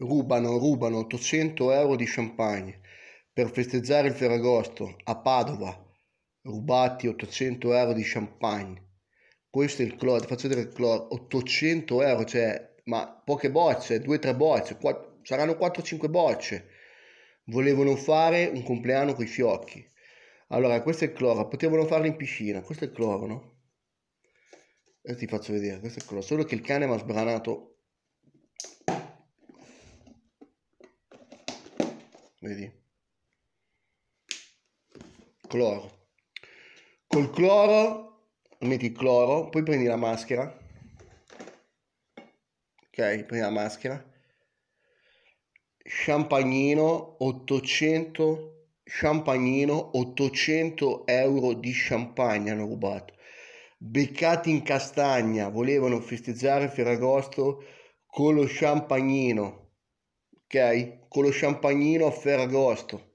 Rubano, rubano 800 euro di champagne per festeggiare il Ferragosto a Padova. Rubati 800 euro di champagne. Questo è il cloro, faccio vedere il cloro, 800 euro, cioè, ma poche bocce, 2-3 bocce, 4, saranno 4-5 bocce. Volevano fare un compleanno con i fiocchi. Allora, questo è il cloro, potevano farlo in piscina, questo è il cloro, no? Adesso eh, ti faccio vedere, questo è il cloro, solo che il cane mi ha sbranato Vedi? Cloro. Col cloro metti il cloro, poi prendi la maschera. Ok, prendi la maschera. Champagnino 800 Champagnino 800 euro di champagne hanno rubato beccati in castagna volevano festeggiare Ferragosto con lo champagnino ok? Con lo champagnino a Ferragosto.